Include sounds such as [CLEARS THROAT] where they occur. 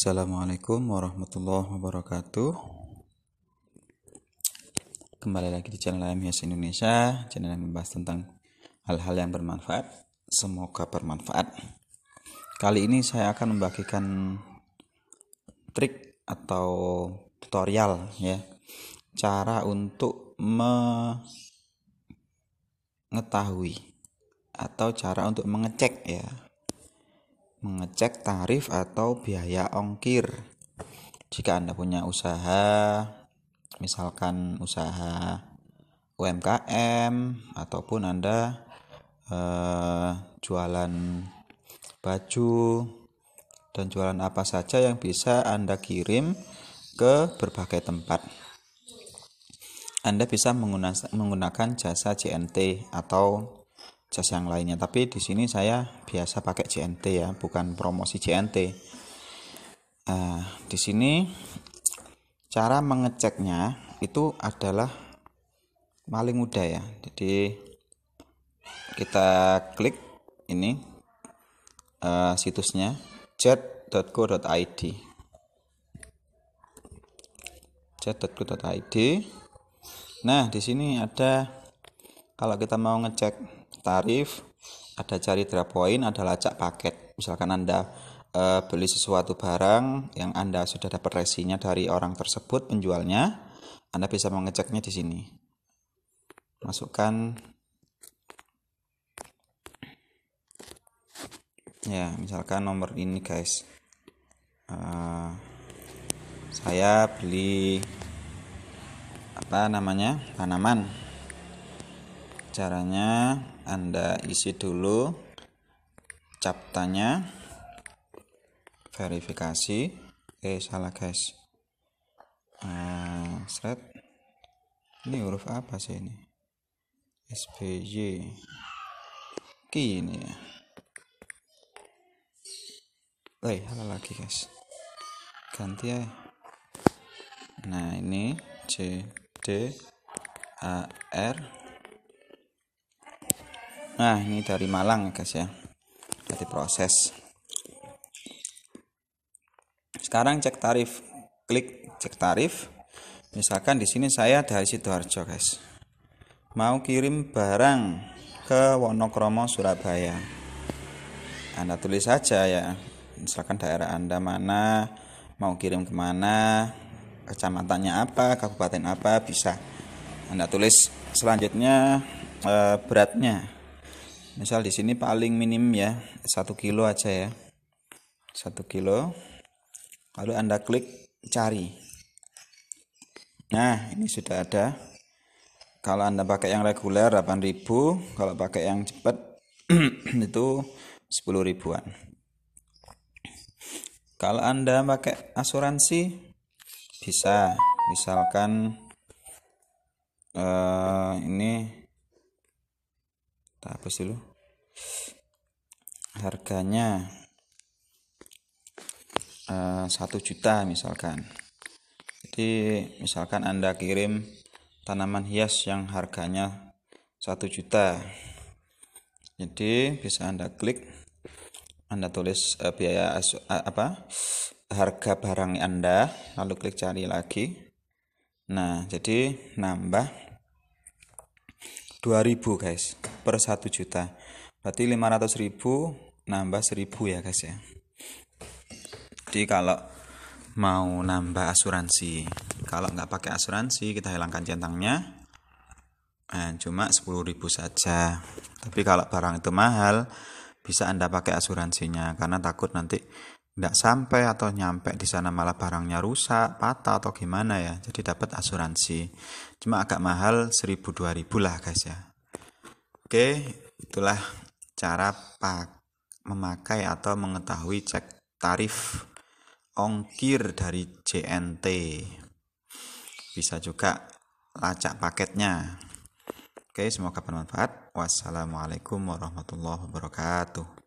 Assalamualaikum warahmatullahi wabarakatuh Kembali lagi di channel AMHS Indonesia Channel yang membahas tentang hal-hal yang bermanfaat Semoga bermanfaat Kali ini saya akan membagikan trik atau tutorial ya Cara untuk mengetahui atau cara untuk mengecek ya mengecek tarif atau biaya ongkir. Jika Anda punya usaha, misalkan usaha UMKM ataupun Anda eh, jualan baju dan jualan apa saja yang bisa Anda kirim ke berbagai tempat. Anda bisa menggunakan jasa JNT atau jas yang lainnya tapi di sini saya biasa pakai JNT ya bukan promosi JNT nah, eh, di sini cara mengeceknya itu adalah paling mudah ya jadi kita klik ini uh, situsnya jet.co.id jet.co.id nah di sini ada kalau kita mau ngecek tarif ada cari drop point ada lacak paket misalkan anda uh, beli sesuatu barang yang anda sudah dapat resinya dari orang tersebut penjualnya anda bisa mengeceknya di sini masukkan ya misalkan nomor ini guys uh, saya beli apa namanya tanaman caranya Anda isi dulu captanya verifikasi eh salah guys nah, set ini huruf apa sih ini SBY gini ya Woi, eh, halo lagi guys ganti ya nah ini C D A R nah ini dari Malang ya guys ya jadi proses sekarang cek tarif klik cek tarif misalkan di sini saya dari sidoarjo guys mau kirim barang ke Wonokromo Surabaya Anda tulis saja ya misalkan daerah Anda mana mau kirim kemana kecamatannya apa kabupaten apa bisa Anda tulis selanjutnya eh, beratnya misal di sini paling minim ya satu kilo aja ya satu kilo lalu anda klik cari nah ini sudah ada kalau anda pakai yang reguler 8000 kalau pakai yang cepat [CLEARS THROAT] itu 10 ribuan kalau anda pakai asuransi bisa misalkan uh, ini tak hapus dulu harganya eh, satu uh, juta misalkan jadi misalkan anda kirim tanaman hias yang harganya satu juta jadi bisa anda klik anda tulis uh, biaya asu, uh, apa harga barang anda lalu klik cari lagi nah jadi nambah 2000 guys per 1 juta berarti 500 ribu nambah 1000 ya guys ya jadi kalau mau nambah asuransi kalau nggak pakai asuransi kita hilangkan centangnya nah, cuma ribu saja tapi kalau barang itu mahal bisa anda pakai asuransinya karena takut nanti nggak sampai atau nyampe di sana malah barangnya rusak, patah atau gimana ya. Jadi dapat asuransi. Cuma agak mahal 1000 2000 lah guys ya. Oke, itulah cara pak memakai atau mengetahui cek tarif ongkir dari JNT. Bisa juga lacak paketnya. Oke, semoga bermanfaat. Wassalamualaikum warahmatullahi wabarakatuh.